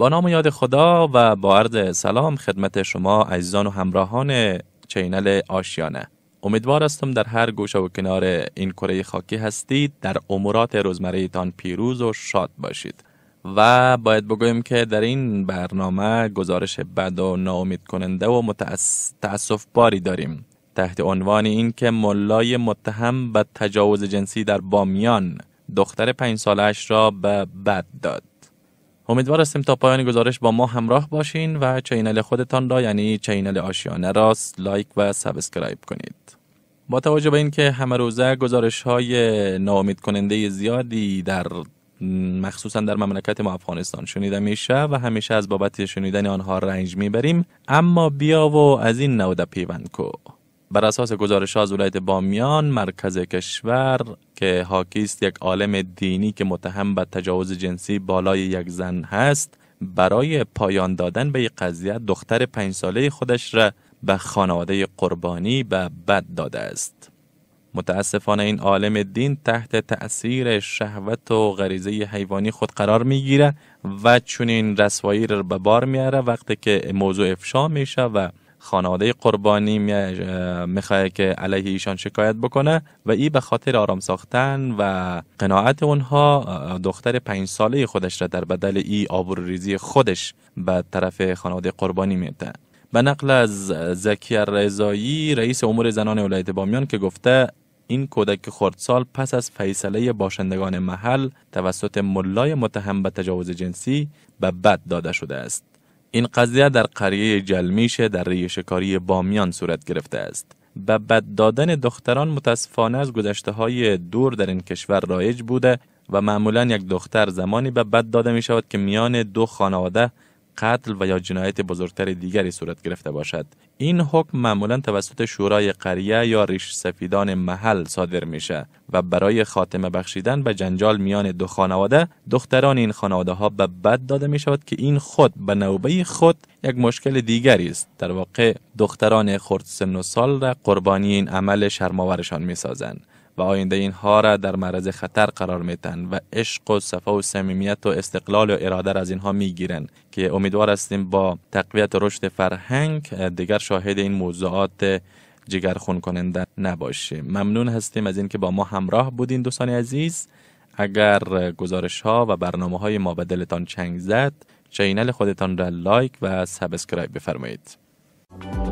با نام یاد خدا و با عرض سلام خدمت شما عزیزان و همراهان چینل آشیانه امیدوار هستم در هر گوشه و کنار این کره خاکی هستید در امورات روزمرهتان پیروز و شاد باشید و باید بگویم که در این برنامه گزارش بد و ناامید کننده و متاسف باری داریم تحت عنوان این که ملای متهم به تجاوز جنسی در بامیان دختر پنج سالش را به بد داد امیدوار هستیم تا پایان گزارش با ما همراه باشین و چینل خودتان را یعنی چینل آشیانه را لایک و سابسکرایب کنید با توجه به اینکه همه روزه گزارش های ناامید کننده زیادی در مخصوصا در مملکت ما افغانستان شنیده میشه و همیشه از بابت شنیدن آنها رنج میبریم اما بیا و از این نوده پیوند کو بر اساس گزارش از ولایت بامیان مرکز کشور که هاکیست یک عالم دینی که متهم به تجاوز جنسی بالای یک زن هست برای پایان دادن به یک قضیه دختر پنج ساله خودش را به خانواده قربانی به بد داده است متاسفانه این عالم دین تحت تأثیر شهوت و غریزه حیوانی خود قرار گیره و چون این رسوایی را به بار میاره وقتی که موضوع افشا میشه و خانواده قربانی میخواه که علیه ایشان شکایت بکنه و ای به خاطر آرام ساختن و قناعت اونها دختر پنج ساله خودش را در بدل ای آبور ریزی خودش به طرف خانواده قربانی میده به نقل از زکیر رضایی رئیس امور زنان ولایت بامیان که گفته این کودک خردسال پس از فیصله باشندگان محل توسط ملای متهم به تجاوز جنسی به بد داده شده است این قضیه در قریه جلمیش در شکاری بامیان صورت گرفته است و بد دادن دختران متاسفانه از گذشته های دور در این کشور رایج بوده و معمولا یک دختر زمانی به بد داده می شود که میان دو خانواده قتل و یا جنایت بزرگتر دیگری صورت گرفته باشد این حکم معمولا توسط شورای قریه یا ریش سفیدان محل صادر میشه و برای خاتمه بخشیدن به جنجال میان دو خانواده دختران این خانواده ها به بد داده می شود که این خود به نوبه خود یک مشکل دیگری است در واقع دختران خرد سن و سال را قربانی این عمل شرماورشان می سازند و آینده اینها را در معرض خطر قرار میتن و عشق و صفا و صمیمیت و استقلال و اراده را از اینها میگیرن که امیدوار هستیم با تقویت رشد فرهنگ دیگر شاهد این موضوعات خون کننده نباشیم ممنون هستیم از اینکه با ما همراه بودین دوستان عزیز اگر گزارش ها و برنامه های ما به دلتان چنگ زد چینل خودتان را لایک و سابسکرایب بفرمایید